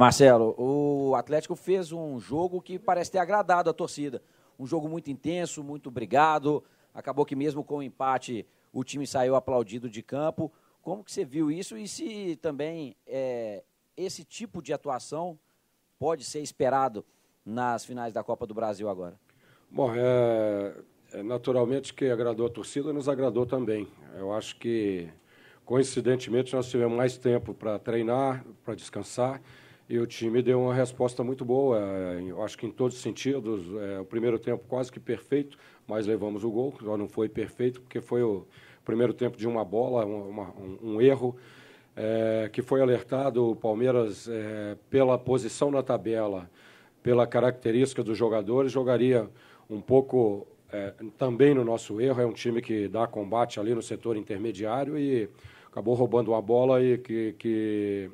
Marcelo, o Atlético fez um jogo que parece ter agradado a torcida. Um jogo muito intenso, muito brigado. Acabou que mesmo com o empate, o time saiu aplaudido de campo. Como que você viu isso e se também é, esse tipo de atuação pode ser esperado nas finais da Copa do Brasil agora? Bom, é, é naturalmente que agradou a torcida, nos agradou também. Eu acho que, coincidentemente, nós tivemos mais tempo para treinar, para descansar. E o time deu uma resposta muito boa, eh, eu acho que em todos os sentidos. É, o primeiro tempo quase que perfeito, mas levamos o gol, que não foi perfeito, porque foi o primeiro tempo de uma bola, uma, um, um, erro, é, que foi alertado o Palmeiras é, pela posição na tabela, pela característica dos jogadores, jogaria um pouco é, também no nosso erro. É um time que dá combate ali no setor intermediário e acabou roubando uma bola e que, que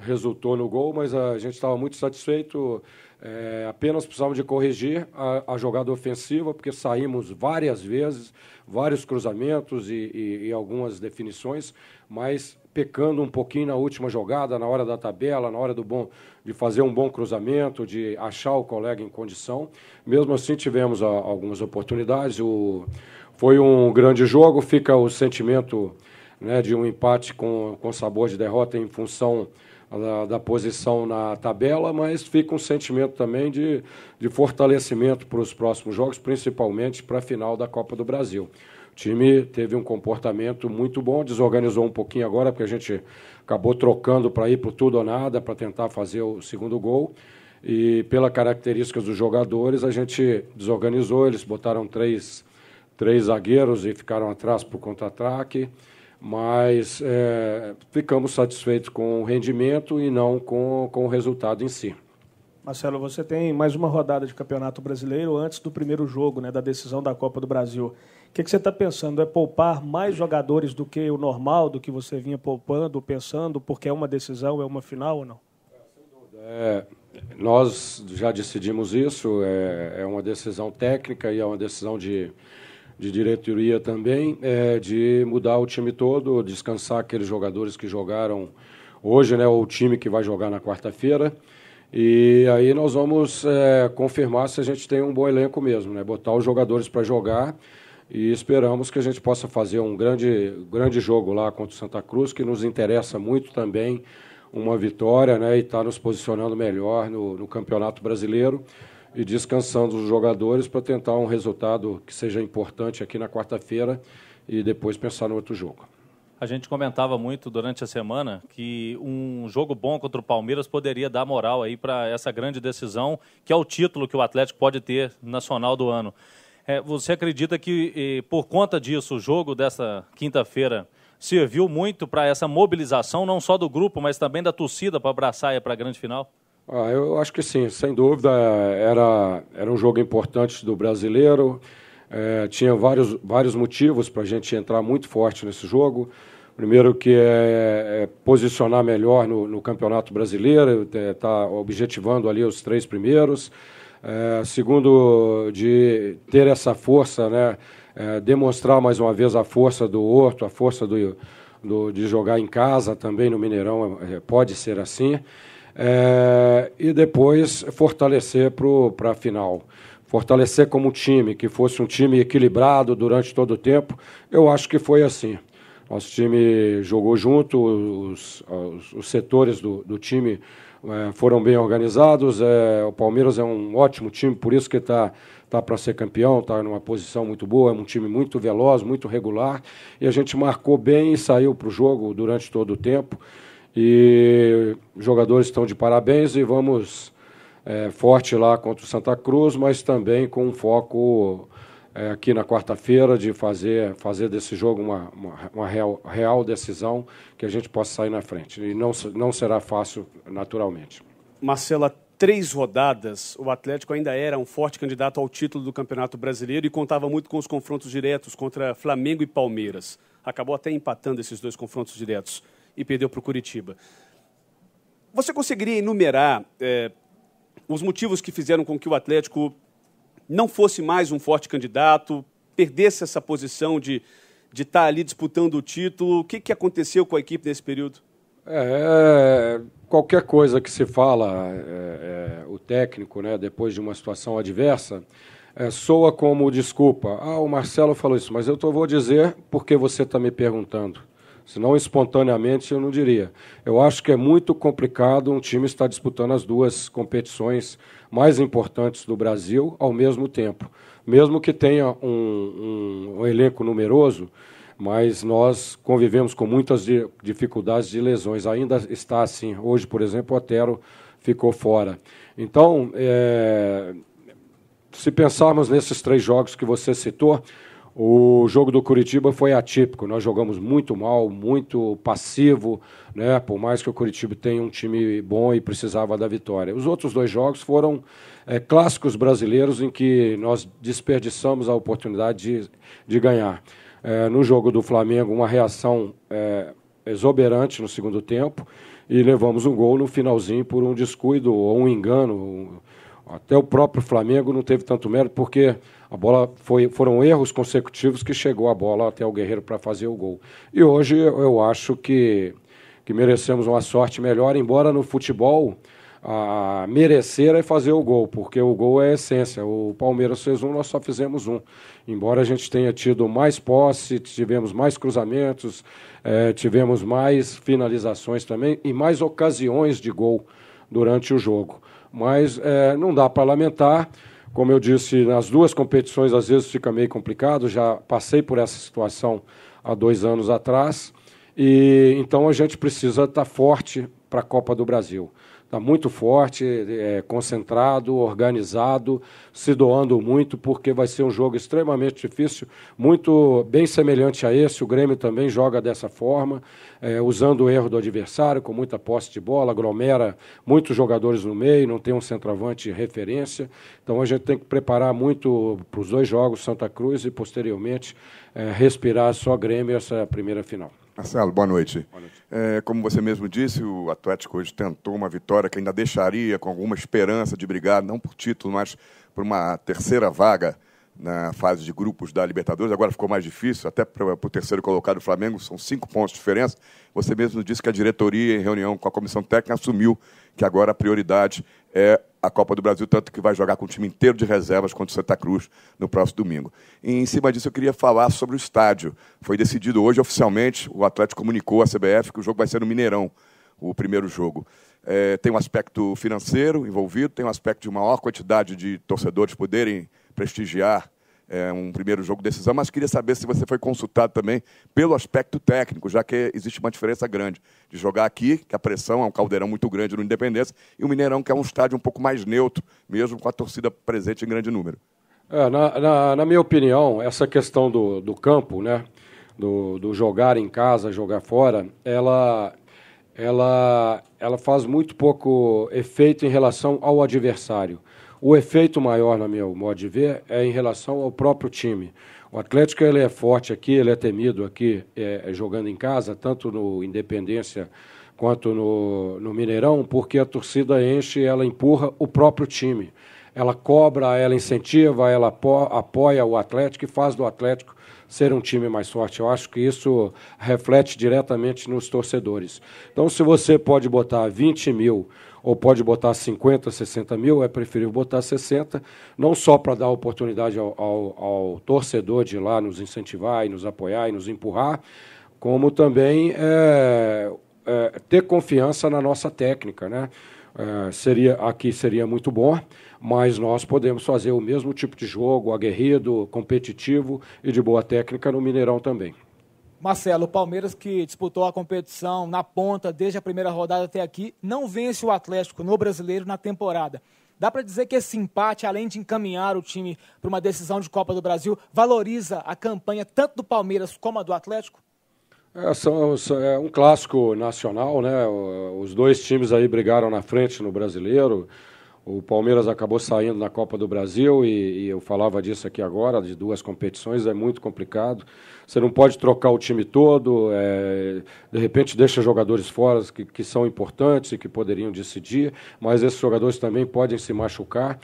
resultou no gol, mas a gente estava muito satisfeito. É, apenas precisava de corrigir a, a, jogada ofensiva, porque saímos várias vezes, vários cruzamentos e, e, e, algumas definições, mas pecando um pouquinho na última jogada, na hora da tabela, na hora do bom de fazer um bom cruzamento, de achar o colega em condição. Mesmo assim, tivemos a, ah, algumas oportunidades. O, foi um grande jogo, fica o sentimento né, de um empate com, com sabor de derrota em função da, da, posição na tabela, mas fica um sentimento também de, de fortalecimento para os próximos jogos, principalmente para a final da Copa do Brasil. O time teve um comportamento muito bom, desorganizou um pouquinho agora, porque a gente acabou trocando para ir para tudo ou nada, para tentar fazer o segundo gol. E pela característica dos jogadores, a gente desorganizou, eles botaram três, três zagueiros e ficaram atrás para o contra-ataque mas é, ficamos satisfeitos com o rendimento e não com, com o resultado em si. Marcelo, você tem mais uma rodada de Campeonato Brasileiro antes do primeiro jogo, né, da decisão da Copa do Brasil. O que, que você está pensando? É poupar mais jogadores do que o normal, do que você vinha poupando, pensando, porque é uma decisão, é uma final ou não? É, nós já decidimos isso, é, é uma decisão técnica e é uma decisão de, de diretoria também, é, de mudar o time todo, descansar aqueles jogadores que jogaram hoje, né, ou o time que vai jogar na quarta-feira. E aí nós vamos é, confirmar se a gente tem um bom elenco mesmo, né? Botar os jogadores para jogar e esperamos que a gente possa fazer um grande, grande jogo lá contra o Santa Cruz, que nos interessa muito também uma vitória, né? E estar tá nos posicionando melhor no, no Campeonato Brasileiro e descansando os jogadores para tentar um resultado que seja importante aqui na quarta-feira e depois pensar no outro jogo. A gente comentava muito durante a semana que um jogo bom contra o Palmeiras poderia dar moral aí para essa grande decisão, que é o título que o Atlético pode ter nacional do ano. É, você acredita que, eh, por conta disso, o jogo dessa quinta-feira serviu muito para essa mobilização, não só do grupo, mas também da torcida para abraçar e para a grande final? Ah, eu acho que sim, sem dúvida. Era, era um jogo importante do brasileiro. É, tinha vários, vários motivos para a gente entrar muito forte nesse jogo. Primeiro que é, é posicionar melhor no, no Campeonato Brasileiro, está é, objetivando ali os três primeiros. É, segundo, de ter essa força, né, é, demonstrar mais uma vez a força do Horto, a força do, do, de jogar em casa também no Mineirão, é, pode ser assim é, e depois fortalecer para a final. Fortalecer como time, que fosse um time equilibrado durante todo o tempo, eu acho que foi assim. Nosso time jogou junto, os, os, os setores do, do time é, foram bem organizados. É, o Palmeiras é um ótimo time, por isso que está tá, tá para ser campeão, está numa posição muito boa, é um time muito veloz, muito regular. E a gente marcou bem e saiu para o jogo durante todo o tempo. E os jogadores estão de parabéns e vamos é, forte lá contra o Santa Cruz, mas também com um foco é, aqui na quarta-feira de fazer, fazer desse jogo uma, uma, uma, real, real decisão que a gente possa sair na frente. E não, não será fácil, naturalmente. Marcela, três rodadas, o Atlético ainda era um forte candidato ao título do Campeonato Brasileiro e contava muito com os confrontos diretos contra Flamengo e Palmeiras. Acabou até empatando esses dois confrontos diretos e perdeu para o Curitiba. Você conseguiria enumerar é, os motivos que fizeram com que o Atlético não fosse mais um forte candidato, perdesse essa posição de, de estar tá ali disputando o título? O que, que aconteceu com a equipe nesse período? É, é, qualquer coisa que se fala, é, é, o técnico, né, depois de uma situação adversa, é, soa como desculpa. Ah, o Marcelo falou isso, mas eu tô, vou dizer porque você está me perguntando se não espontaneamente eu não diria. Eu acho que é muito complicado um time estar disputando as duas competições mais importantes do Brasil ao mesmo tempo. Mesmo que tenha um, um, um elenco numeroso, mas nós convivemos com muitas dificuldades de lesões. Ainda está assim. Hoje, por exemplo, o Otero ficou fora. Então, é, se pensarmos nesses três jogos que você citou, o jogo do Curitiba foi atípico. Nós jogamos muito mal, muito passivo, né? Por mais que o Curitiba tenha um time bom e precisava da vitória. Os outros dois jogos foram é, clássicos brasileiros em que nós desperdiçamos a oportunidade de, de ganhar. É, no jogo do Flamengo, uma reação é, exuberante no segundo tempo e levamos um gol no finalzinho por um descuido ou um engano. Até o próprio Flamengo não teve tanto mérito, porque a bola foi, foram erros consecutivos que chegou a bola até o Guerreiro para fazer o gol. E hoje eu acho que, que merecemos uma sorte melhor, embora no futebol a merecer é fazer o gol, porque o gol é a essência. O Palmeiras fez um, nós só fizemos um. Embora a gente tenha tido mais posse, tivemos mais cruzamentos, é, tivemos mais finalizações também e mais ocasiões de gol durante o jogo. Mas é, não dá para lamentar. Como eu disse, nas duas competições às vezes fica meio complicado, já passei por essa situação há dois anos atrás. E então a gente precisa estar forte para a Copa do Brasil está muito forte, é, concentrado, organizado, se doando muito, porque vai ser um jogo extremamente difícil, muito bem semelhante a esse. O Grêmio também joga dessa forma, é, usando o erro do adversário, com muita posse de bola, aglomera muitos jogadores no meio, não tem um centroavante de referência. Então a gente tem que preparar muito para os dois jogos, Santa Cruz e posteriormente é, respirar só Grêmio essa primeira final. Marcelo, boa noite. Boa noite. É, como você mesmo disse, o Atlético hoje tentou uma vitória que ainda deixaria com alguma esperança de brigar, não por título, mas por uma terceira vaga na fase de grupos da Libertadores. Agora ficou mais difícil, até para o terceiro colocado do Flamengo, são cinco pontos de diferença. Você mesmo disse que a diretoria, em reunião com a comissão técnica, assumiu que agora a prioridade é a Copa do Brasil, tanto que vai jogar com o time inteiro de reservas contra o Santa Cruz no próximo domingo. E, em cima disso, eu queria falar sobre o estádio. Foi decidido hoje, oficialmente, o Atlético comunicou à CBF que o jogo vai ser no Mineirão, o primeiro jogo. É, tem um aspecto financeiro envolvido, tem um aspecto de maior quantidade de torcedores poderem prestigiar é, um primeiro jogo decisão, mas queria saber se você foi consultado também pelo aspecto técnico, já que existe uma diferença grande de jogar aqui, que a pressão é um caldeirão muito grande no Independência, e o Mineirão, que é um estádio um pouco mais neutro, mesmo com a torcida presente em grande número. É, na, na, na, minha opinião, essa questão do, do campo, né, do, do jogar em casa, jogar fora, ela, ela, ela faz muito pouco efeito em relação ao adversário. O efeito maior, no meu modo de ver, é em relação ao próprio time. O Atlético ele é forte aqui, ele é temido aqui, é, é jogando em casa, tanto no Independência quanto no, no Mineirão, porque a torcida enche, ela empurra o próprio time. Ela cobra, ela incentiva, ela apoia o Atlético e faz do Atlético ser um time mais forte. Eu acho que isso reflete diretamente nos torcedores. Então, se você pode botar 20 mil ou pode botar 50, 60 mil, é preferível botar 60, não só para dar oportunidade ao, ao, ao, torcedor de ir lá nos incentivar e nos apoiar e nos empurrar, como também é, é, ter confiança na nossa técnica. Né? É, seria, aqui seria muito bom, mas nós podemos fazer o mesmo tipo de jogo, aguerrido, competitivo e de boa técnica no Mineirão também. Marcelo, o Palmeiras que disputou a competição na ponta desde a primeira rodada até aqui, não vence o Atlético no Brasileiro na temporada. Dá para dizer que esse empate, além de encaminhar o time para uma decisão de Copa do Brasil, valoriza a campanha tanto do Palmeiras como a do Atlético? É, são, é um clássico nacional, né? Os dois times aí brigaram na frente no Brasileiro. O Palmeiras acabou saindo na Copa do Brasil e, e, eu falava disso aqui agora, de duas competições, é muito complicado. Você não pode trocar o time todo, é, de repente deixa jogadores fora que, que são importantes e que poderiam decidir, mas esses jogadores também podem se machucar.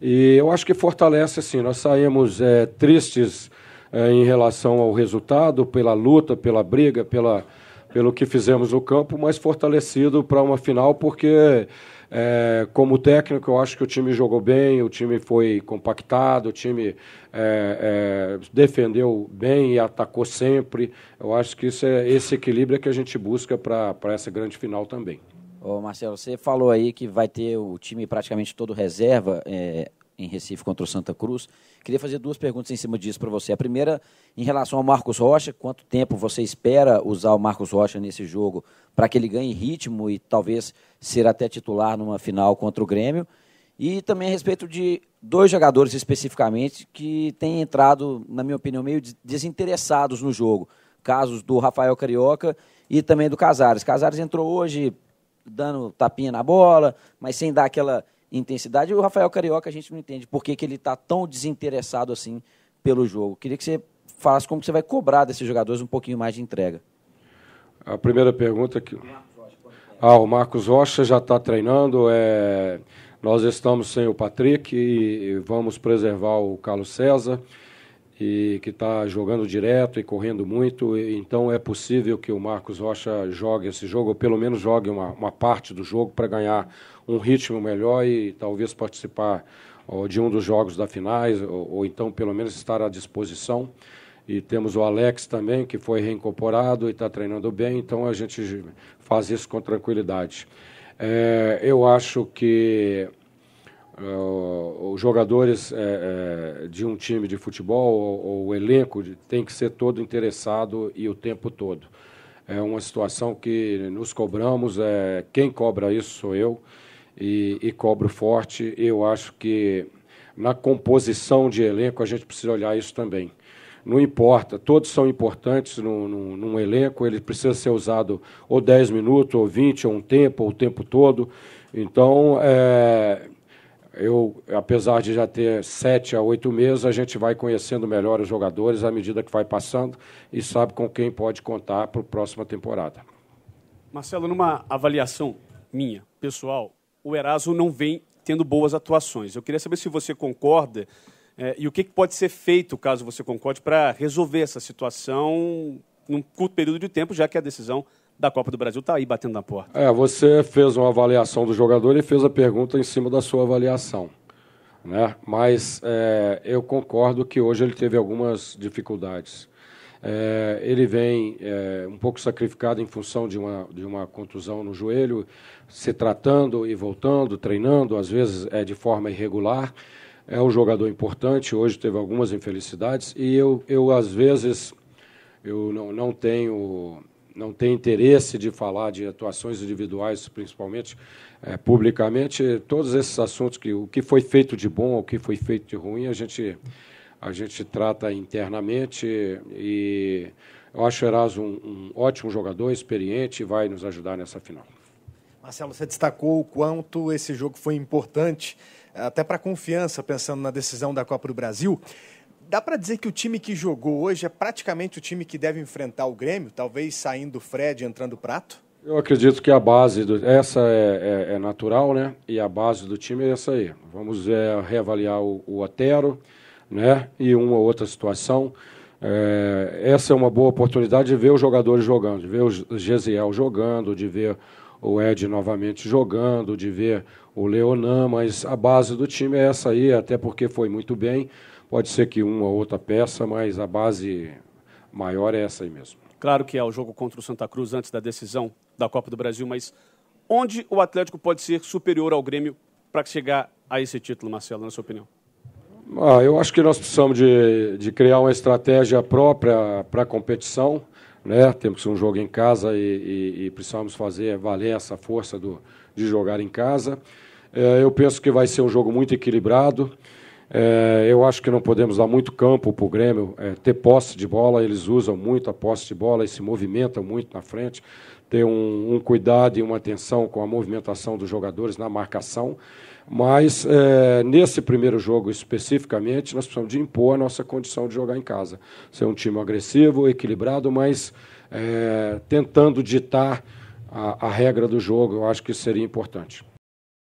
E eu acho que fortalece, assim, nós saímos é, tristes é, em relação ao resultado, pela luta, pela briga, pela, pelo que fizemos no campo, mas fortalecido para uma final, porque é, como técnico, eu acho que o time jogou bem, o time foi compactado, o time é, é, defendeu bem e atacou sempre. Eu acho que isso é, esse equilíbrio é que a gente busca para essa grande final também. Ô Marcelo, você falou aí que vai ter o time praticamente todo reserva. É, em Recife contra o Santa Cruz. Queria fazer duas perguntas em cima disso para você. A primeira, em relação ao Marcos Rocha, quanto tempo você espera usar o Marcos Rocha nesse jogo para que ele ganhe ritmo e talvez ser até titular numa final contra o Grêmio? E também a respeito de dois jogadores especificamente que têm entrado, na minha opinião, meio desinteressados no jogo. Casos do Rafael Carioca e também do Casares. Casares entrou hoje dando tapinha na bola, mas sem dar aquela intensidade. E o Rafael Carioca, a gente não entende por que, que ele está tão desinteressado assim pelo jogo. Queria que você falasse como que você vai cobrar desses jogadores um pouquinho mais de entrega. A primeira pergunta que. Ah, o Marcos Rocha já está treinando. É... Nós estamos sem o Patrick e vamos preservar o Carlos César e que está jogando direto e correndo muito. Então é possível que o Marcos Rocha jogue esse jogo, ou pelo menos jogue uma, uma parte do jogo para ganhar um ritmo melhor e talvez participar de um dos jogos da finais, ou, ou então pelo menos estar à disposição. E temos o Alex também, que foi reincorporado e está treinando bem, então a gente faz isso com tranquilidade. É, eu acho que os jogadores é, é, de um time de futebol ou, ou o elenco de, tem que ser todo interessado e o tempo todo. É uma situação que nos cobramos, é, quem cobra isso sou eu e, e cobro forte. Eu acho que na composição de elenco a gente precisa olhar isso também. Não importa, todos são importantes num, num, num elenco, ele precisa ser usado ou 10 minutos, ou 20, ou um tempo, ou o tempo todo. Então, é, eu, apesar de já ter sete a oito meses, a gente vai conhecendo melhor os jogadores à medida que vai passando e sabe com quem pode contar para a próxima temporada. Marcelo, numa avaliação minha, pessoal, o Eraso não vem tendo boas atuações. Eu queria saber se você concorda eh, e o que pode ser feito, caso você concorde, para resolver essa situação num curto período de tempo, já que a decisão da Copa do Brasil está aí batendo na porta. É, você fez uma avaliação do jogador e fez a pergunta em cima da sua avaliação. Né? Mas é, eu concordo que hoje ele teve algumas dificuldades. É, ele vem é, um pouco sacrificado em função de uma, de uma contusão no joelho, se tratando e voltando, treinando, às vezes é de forma irregular. É um jogador importante, hoje teve algumas infelicidades, e eu, eu às vezes, eu não, não tenho não tem interesse de falar de atuações individuais, principalmente é, publicamente, todos esses assuntos que o que foi feito de bom, o que foi feito de ruim, a gente a gente trata internamente e eu acho o Erasmo um, um ótimo jogador, experiente, e vai nos ajudar nessa final. Marcelo, você destacou o quanto esse jogo foi importante é, até para a confiança, pensando na decisão da Copa do Brasil. Dá para dizer que o time que jogou hoje é praticamente o time que deve enfrentar o Grêmio, talvez saindo o Fred entrando o Prato? Eu acredito que a base, do, essa é, é, é, natural, né? E a base do time é essa aí. Vamos é, reavaliar o, o Otero, né? E uma outra situação. É, essa é uma boa oportunidade de ver os jogadores jogando, de ver o Gesiel jogando, de ver o Ed novamente jogando, de ver o Leonan, mas a base do time é essa aí, até porque foi muito bem. Pode ser que uma ou outra peça, mas a base maior é essa aí mesmo. Claro que é o jogo contra o Santa Cruz antes da decisão da Copa do Brasil, mas onde o Atlético pode ser superior ao Grêmio para chegar a esse título, Marcelo, na sua opinião? Ah, eu acho que nós precisamos de, de criar uma estratégia própria para a competição. Né? Temos um jogo em casa e, e, e, precisamos fazer valer essa força do, de jogar em casa. É, eu penso que vai ser um jogo muito equilibrado. É, eu acho que não podemos dar muito campo para o Grêmio é, ter posse de bola, eles usam muito a posse de bola e se movimentam muito na frente, ter um, um cuidado e uma atenção com a movimentação dos jogadores na marcação. Mas é, nesse primeiro jogo especificamente, nós precisamos de impor a nossa condição de jogar em casa. Ser um time agressivo, equilibrado, mas é, tentando ditar a, a regra do jogo, eu acho que seria importante.